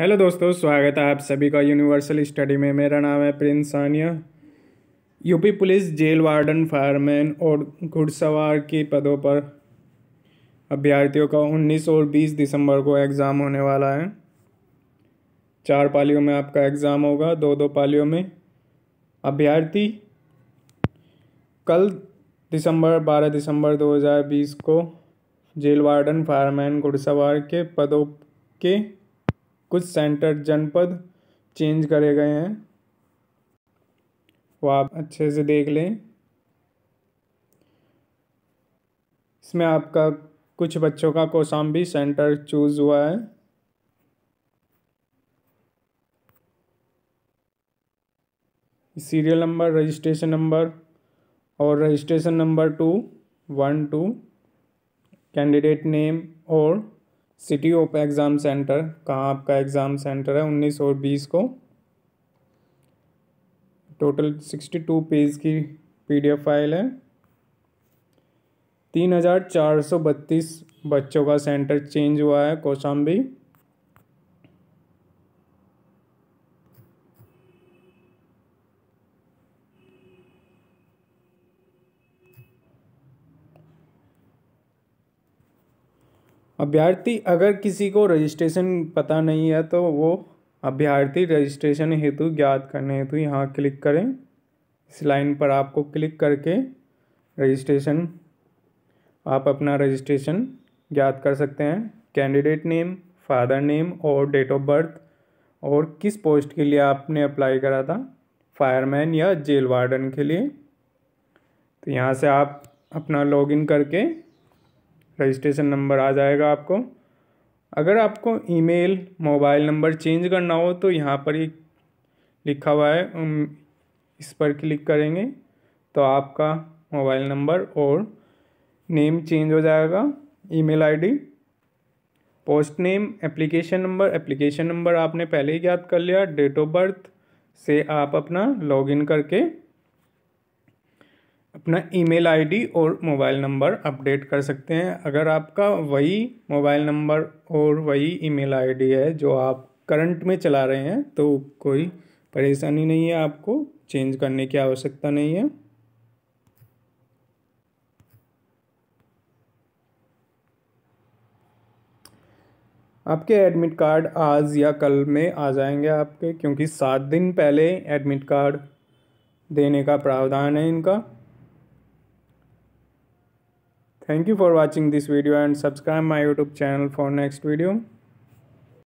Hello दोस्तों स्वागत है आप सभी का यूनिवर्सल स्टडी में मेरा नाम है Prince Saniya UP police jail warden fireman और घुड़सवार के पदों पर अभ्यर्थियों का 19 और 20 दिसंबर को एग्ज़ाम होने वाला है चार पालियों में आपका एग्ज़ाम होगा दो दो पालियों में अभ्यर्थी कल दिसंबर 12 दिसंबर 2020 को जेल वार्डन फायरमैन घुड़सवार के पदों के कुछ सेंटर जनपद चेंज करे गए हैं वो आप अच्छे से देख लें इसमें आपका कुछ बच्चों का कोसाम भी सेंटर चूज हुआ है सीरियल नंबर रजिस्ट्रेशन नंबर और registration number two one two candidate name और सिटी ऑफ एग्ज़ाम सेंटर कहाँ आपका एग्ज़ाम सेंटर है उन्नीस और बीस को टोटल सिक्सटी टू पेज की पीडीएफ फाइल है तीन हज़ार चार सौ बत्तीस बच्चों का सेंटर चेंज हुआ है कौशाम्बी अभ्यर्थी अगर किसी को रजिस्ट्रेशन पता नहीं है तो वो अभ्यर्थी रजिस्ट्रेशन हेतु ज्ञात करने हेतु यहाँ क्लिक करें इस लाइन पर आपको क्लिक करके रजिस्ट्रेशन आप अपना रजिस्ट्रेशन ज्ञात कर सकते हैं कैंडिडेट नेम फादर नेम और डेट ऑफ बर्थ और किस पोस्ट के लिए आपने अप्लाई करा था फायरमैन या जेल वार्डन के लिए तो यहाँ से आप अपना लॉगिन करके रजिस्ट्रेशन नंबर आ जाएगा आपको अगर आपको ईमेल मोबाइल नंबर चेंज करना हो तो यहाँ पर ही लिखा हुआ है इस पर क्लिक करेंगे तो आपका मोबाइल नंबर और नेम चेंज हो जाएगा email ID post name application number application number आपने पहले ही याद कर लिया डेट ऑफ बर्थ से आप अपना लॉगिन करके अपना ईमेल आईडी और मोबाइल नंबर अपडेट कर सकते हैं अगर आपका वही मोबाइल नंबर और वही ईमेल आईडी है जो आप करंट में चला रहे हैं तो कोई परेशानी नहीं है आपको चेंज करने की आवश्यकता नहीं है आपके एडमिट कार्ड आज या कल में आ जाएंगे आपके क्योंकि सात दिन पहले एडमिट कार्ड देने का प्रावधान है इनका Thank you for watching this video and subscribe my YouTube channel for next video.